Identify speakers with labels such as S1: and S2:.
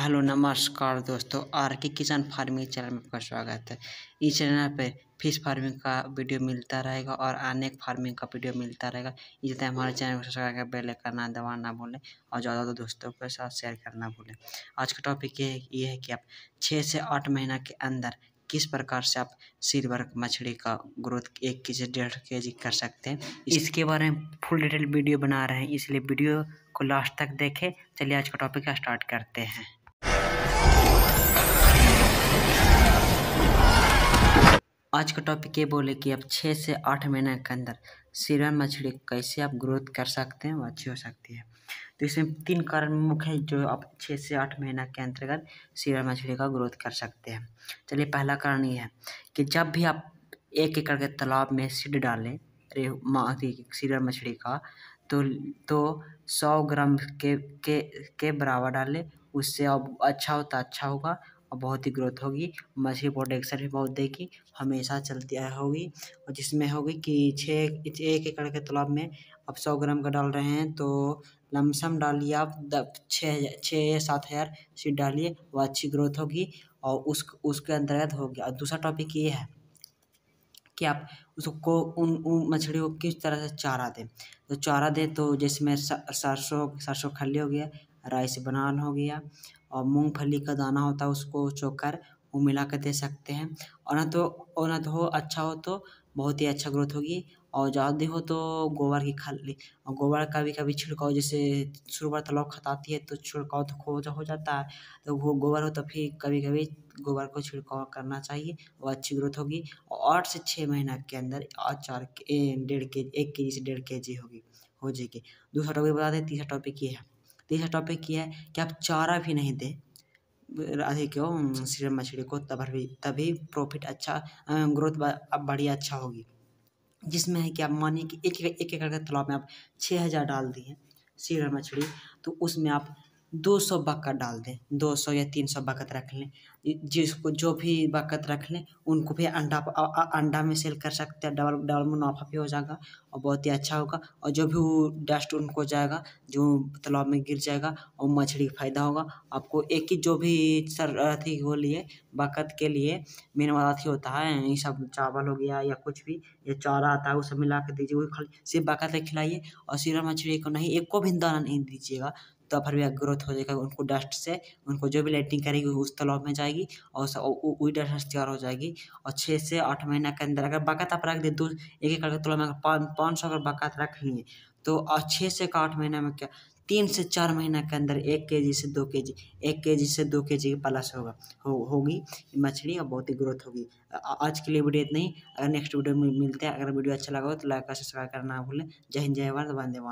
S1: hello नमस्कार दोस्तों are के किसान फार्मिंग चैनल में आपका स्वागत है इस चैनल पर फिश फार्मिंग का वीडियो मिलता रहेगा और अनेक फार्मिंग का वीडियो मिलता रहेगा इसलिए हमारे चैनल को सब्सक्राइब कर बेल करना दबा ना भूलें और ज़्यादा दोस्तों के साथ शेयर करना भूलें आज का टॉपिक ये ये है कि आप छः से आठ महीना के अंदर किस प्रकार से आप सिल्वर मछली का ग्रोथ एक के जी डेढ़ के जी कर सकते हैं इसके बारे में फुल डिटेल वीडियो बना रहे हैं इसलिए वीडियो को लास्ट तक देखें चलिए आज का टॉपिक स्टार्ट करते हैं आज का टॉपिक ये बोले कि आप छः से आठ महीने के अंदर सीरम मछली कैसे आप ग्रोथ कर सकते हैं वो अच्छी हो सकती है तो इसमें तीन कारण मुख्य है जो आप छः से आठ महीना के अंतर्गत सिल्वर मछली का ग्रोथ कर सकते हैं चलिए पहला कारण ये है कि जब भी आप एक एकड़ के तालाब में सीड डालें रेहू सिल्वर मछली का तो तो सौ ग्राम के के के बराबर डालें उससे अब अच्छा होता अच्छा होगा और बहुत ही ग्रोथ होगी मछली प्रोडक्शन भी बहुत देगी हमेशा चलती होगी और जिसमें होगी कि छः एक एकड़ के तालाब में आप सौ ग्राम का डाल रहे हैं तो लमसम डालिए आप छः छः या सात हज़ार सीट डालिए वो अच्छी ग्रोथ होगी और उस उसके अंतर्गत हो गया और दूसरा टॉपिक ये है कि आप उसको उन उन मछली को किस तरह से चारा दें तो चारा दें तो जिसमें सरसों सरसों खली हो गया राइस बनान हो गया और मूंगफली का दाना होता है उसको चोकर वो मिला कर दे सकते हैं और ना तो और ना तो हो अच्छा हो तो बहुत ही अच्छा ग्रोथ होगी और ज़्यादा हो तो गोबर की खाली और गोबर का भी कभी छिड़काव जैसे शुरुआत तलाब खताती है तो छिड़काव तो खो हो जाता है तो वो गोबर हो तो फिर कभी कभी गोबर को छिड़काव करना चाहिए वो अच्छी ग्रोथ होगी और आठ से छः महीना के अंदर और चार डेढ़ के एक के जी से डेढ़ के जी होगी हो जाएगी दूसरा टॉपिक बता दें तीसरा टॉपिक ये है तीसरा टॉपिक ये है कि आप चारा भी नहीं दें अधिक क्यों सीरम मछली को तब भी तभी प्रॉफिट अच्छा ग्रोथ बढ़िया अच्छा होगी जिसमें है कि आप मानिए कि एक एक एकड़ के तालाब में आप छः हज़ार डाल दिए सीरम मछली तो उसमें आप दो सौ बकत डाल दें दो सौ या तीन सौ बकत रख लें जिसको जो भी बकत रख लें उनको भी अंडा अंडा में सेल कर सकते हैं डबल डबल मुनाफा भी हो जाएगा और बहुत ही अच्छा होगा और जो भी वो डस्ट उनको जाएगा जो तालाब में गिर जाएगा और मछली फायदा होगा आपको एक ही जो भी सर अथी हो लिए बकत के लिए मेन वाला अथी होता है ये सब चावल हो गया या कुछ भी या चारा आता है वो सब मिला के दीजिए वो खाली सिर्फ बकत खिलाइए और सिर्फ मछली को नहीं एक को भी दाना नहीं दीजिएगा तो फिर भी ग्रोथ हो जाएगा उनको डस्ट से उनको जो भी लाइटिंग करेगी उस तालाब में जाएगी और वही डस्ट तैयार हो जाएगी और छः से आठ महीना के अंदर अगर बाकात आप रख दे दो एक एकड़ के तालाब में अगर पाँच सौ अगर बाकात रखेंगे तो छः से आठ महीना में क्या तीन से चार महीना के अंदर एक के जी से दो के जी एक के जी से दो के जी की प्लस होगा हो होगी मछली और बहुत ही ग्रोथ होगी आज के लिए वीडियो इतना ही अगर नेक्स्ट वीडियो में मिलते हैं अगर वीडियो अच्छा लगा हो तो लाइक और सब्सक्राइब करना ना भूलें जय हिंद जय भारत वंदे मातरम